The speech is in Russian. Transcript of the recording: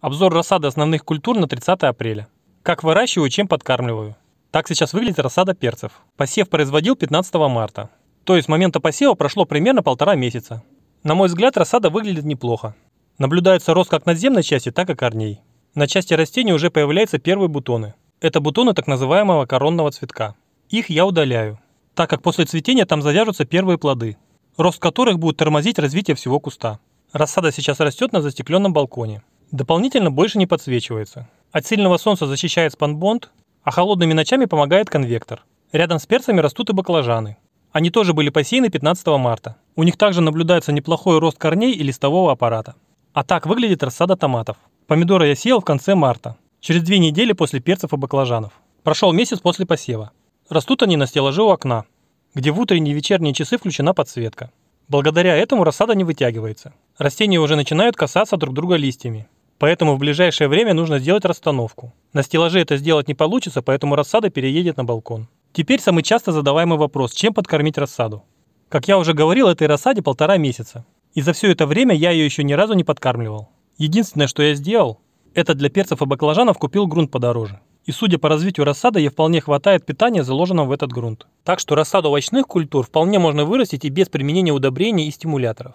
Обзор рассады основных культур на 30 апреля. Как выращиваю, чем подкармливаю. Так сейчас выглядит рассада перцев. Посев производил 15 марта. То есть с момента посева прошло примерно полтора месяца. На мой взгляд, рассада выглядит неплохо. Наблюдается рост как надземной части, так и корней. На части растения уже появляются первые бутоны. Это бутоны так называемого коронного цветка. Их я удаляю, так как после цветения там завяжутся первые плоды, рост которых будет тормозить развитие всего куста. Рассада сейчас растет на застекленном балконе. Дополнительно больше не подсвечивается. От сильного солнца защищает спанбонд, а холодными ночами помогает конвектор. Рядом с перцами растут и баклажаны. Они тоже были посеяны 15 марта. У них также наблюдается неплохой рост корней и листового аппарата. А так выглядит рассада томатов. Помидоры я сеял в конце марта, через две недели после перцев и баклажанов. Прошел месяц после посева. Растут они на стеллаже у окна, где в утренние и вечерние часы включена подсветка. Благодаря этому рассада не вытягивается. Растения уже начинают касаться друг друга листьями. Поэтому в ближайшее время нужно сделать расстановку. На стеллаже это сделать не получится, поэтому рассада переедет на балкон. Теперь самый часто задаваемый вопрос, чем подкормить рассаду? Как я уже говорил, этой рассаде полтора месяца. И за все это время я ее еще ни разу не подкармливал. Единственное, что я сделал, это для перцев и баклажанов купил грунт подороже. И судя по развитию рассады, ей вполне хватает питания, заложенного в этот грунт. Так что рассаду овощных культур вполне можно вырастить и без применения удобрений и стимуляторов.